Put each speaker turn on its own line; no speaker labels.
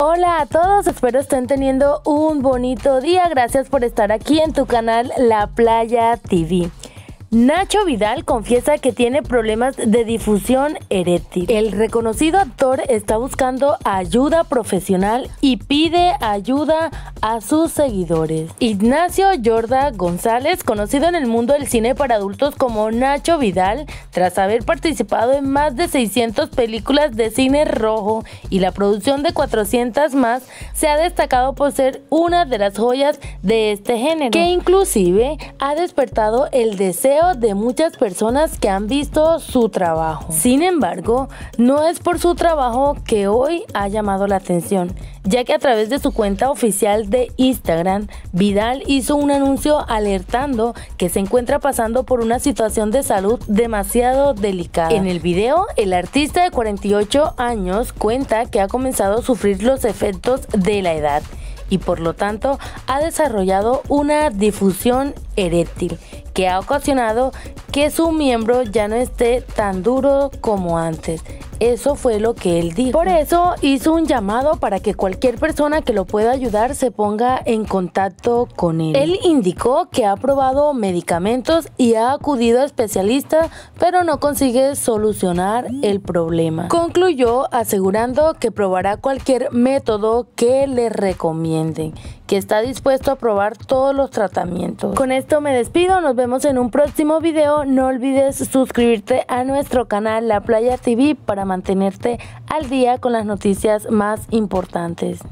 Hola a todos, espero estén teniendo un bonito día. Gracias por estar aquí en tu canal La Playa TV. Nacho Vidal confiesa que tiene problemas de difusión eréctil. El reconocido actor está buscando ayuda profesional y pide ayuda a sus seguidores. Ignacio Jorda González, conocido en el mundo del cine para adultos como Nacho Vidal, tras haber participado en más de 600 películas de cine rojo y la producción de 400 más, se ha destacado por ser una de las joyas de este género, que inclusive ha despertado el deseo de muchas personas que han visto su trabajo. Sin embargo, no es por su trabajo que hoy ha llamado la atención, ya que a través de su cuenta oficial de Instagram, Vidal hizo un anuncio alertando que se encuentra pasando por una situación de salud demasiado delicada. En el video, el artista de 48 años cuenta que ha comenzado a sufrir los efectos de la edad y por lo tanto ha desarrollado una difusión eréctil que ha ocasionado que su miembro ya no esté tan duro como antes. Eso fue lo que él dijo. Por eso hizo un llamado para que cualquier persona que lo pueda ayudar se ponga en contacto con él. Él indicó que ha probado medicamentos y ha acudido a especialistas, pero no consigue solucionar el problema. Concluyó asegurando que probará cualquier método que le recomienden que está dispuesto a probar todos los tratamientos. Con esto me despido, nos vemos en un próximo video. No olvides suscribirte a nuestro canal La Playa TV para mantenerte al día con las noticias más importantes.